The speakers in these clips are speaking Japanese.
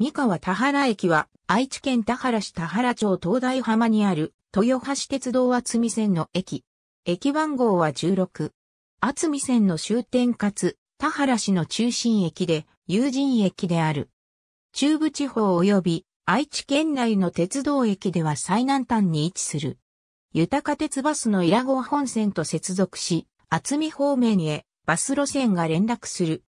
三河田原駅は愛知県田原市田原町東大浜にある豊橋鉄道厚見線の駅。駅番号は16。厚見線の終点かつ田原市の中心駅で有人駅である。中部地方及び愛知県内の鉄道駅では最南端に位置する。豊か鉄バスの伊良号本線と接続し、厚見方面へバス路線が連絡する。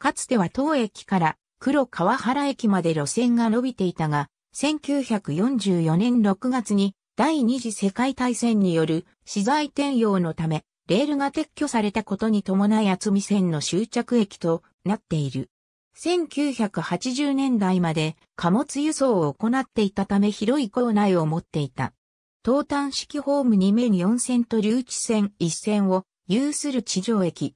かつては当駅から黒川原駅まで路線が伸びていたが、1944年6月に第二次世界大戦による資材転用のため、レールが撤去されたことに伴い厚見線の終着駅となっている。1980年代まで貨物輸送を行っていたため広い構内を持っていた。東端式ホーム2面4線と留置線1線を有する地上駅。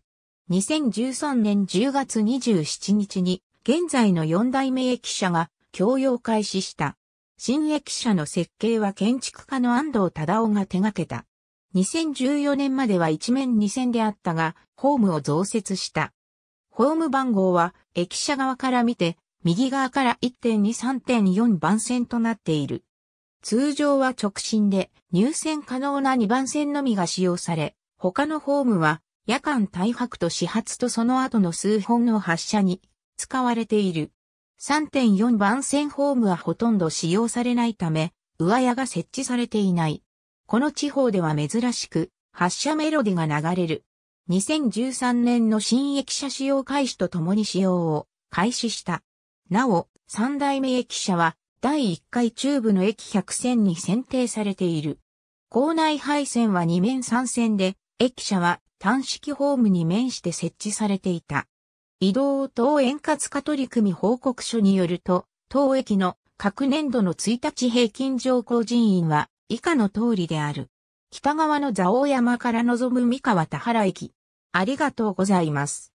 2013年10月27日に現在の4代目駅舎が供用開始した。新駅舎の設計は建築家の安藤忠夫が手掛けた。2014年までは一面二線であったが、ホームを増設した。ホーム番号は駅舎側から見て、右側から1.23.4番線となっている。通常は直進で入線可能な2番線のみが使用され、他のホームは夜間大白と始発とその後の数本の発車に使われている。3.4番線ホームはほとんど使用されないため、上屋が設置されていない。この地方では珍しく、発車メロディが流れる。2013年の新駅舎使用開始とともに使用を開始した。なお、三代目駅舎は第1回中部の駅100線に選定されている。校内配線は2面3線で、駅舎は単式ホームに面して設置されていた。移動等円滑化取組報告書によると、当駅の各年度の1日平均乗降人員は以下の通りである。北側の蔵王山から望む三河田原駅。ありがとうございます。